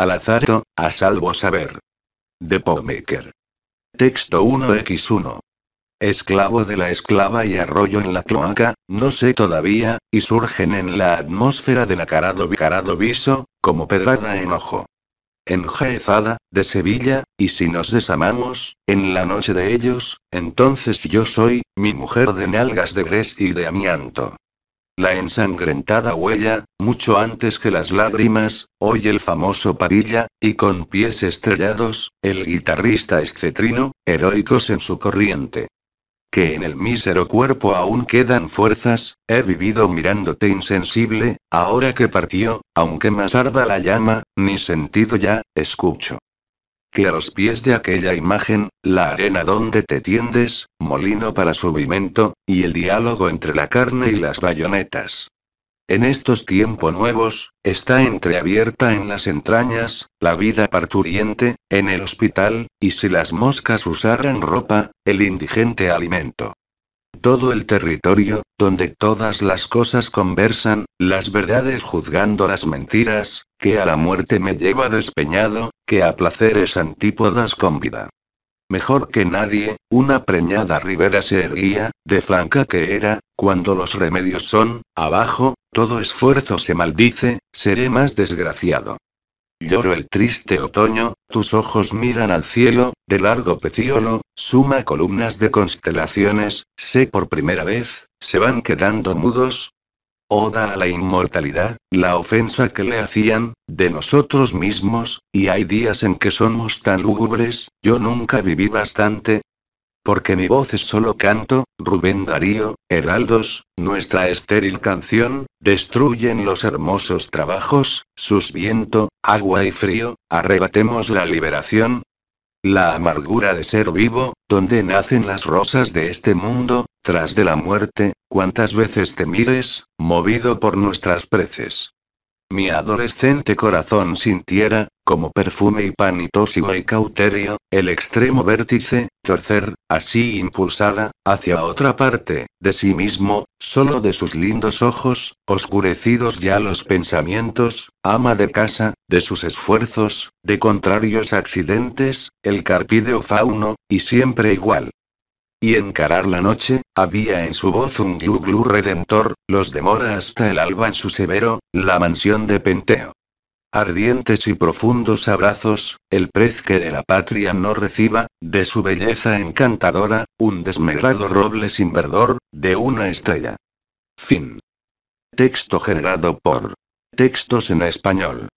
al azarto, a salvo saber. De Pomaker. Texto 1x1. Esclavo de la esclava y arroyo en la cloaca, no sé todavía, y surgen en la atmósfera de nacarado bicarado viso, como pedrada en ojo. Enjaezada, de Sevilla, y si nos desamamos, en la noche de ellos, entonces yo soy, mi mujer de nalgas de gres y de amianto la ensangrentada huella, mucho antes que las lágrimas, hoy el famoso Padilla, y con pies estrellados, el guitarrista escetrino, heroicos en su corriente. Que en el mísero cuerpo aún quedan fuerzas, he vivido mirándote insensible, ahora que partió, aunque más arda la llama, ni sentido ya, escucho que a los pies de aquella imagen, la arena donde te tiendes, molino para subimento, y el diálogo entre la carne y las bayonetas. En estos tiempos nuevos, está entreabierta en las entrañas, la vida parturiente, en el hospital, y si las moscas usaran ropa, el indigente alimento todo el territorio, donde todas las cosas conversan, las verdades juzgando las mentiras, que a la muerte me lleva despeñado, que a placeres antípodas con vida. Mejor que nadie, una preñada ribera se erguía, de flanca que era, cuando los remedios son, abajo, todo esfuerzo se maldice, seré más desgraciado. Lloro el triste otoño, tus ojos miran al cielo, de largo pecíolo, suma columnas de constelaciones, sé por primera vez, se van quedando mudos. Oda a la inmortalidad, la ofensa que le hacían, de nosotros mismos, y hay días en que somos tan lúgubres, yo nunca viví bastante, porque mi voz es solo canto, Rubén Darío, Heraldos, nuestra estéril canción, destruyen los hermosos trabajos, sus viento, agua y frío, arrebatemos la liberación. La amargura de ser vivo, donde nacen las rosas de este mundo, tras de la muerte, cuántas veces te mires, movido por nuestras preces. Mi adolescente corazón sintiera, como perfume y panitosio y cauterio, el extremo vértice, torcer, así impulsada, hacia otra parte, de sí mismo, solo de sus lindos ojos, oscurecidos ya los pensamientos, ama de casa, de sus esfuerzos, de contrarios accidentes, el carpideo fauno, y siempre igual y encarar la noche, había en su voz un glu glu redentor, los demora hasta el alba en su severo, la mansión de Penteo. Ardientes y profundos abrazos, el prez que de la patria no reciba, de su belleza encantadora, un desmegrado roble sin verdor, de una estrella. Fin. Texto generado por Textos en Español.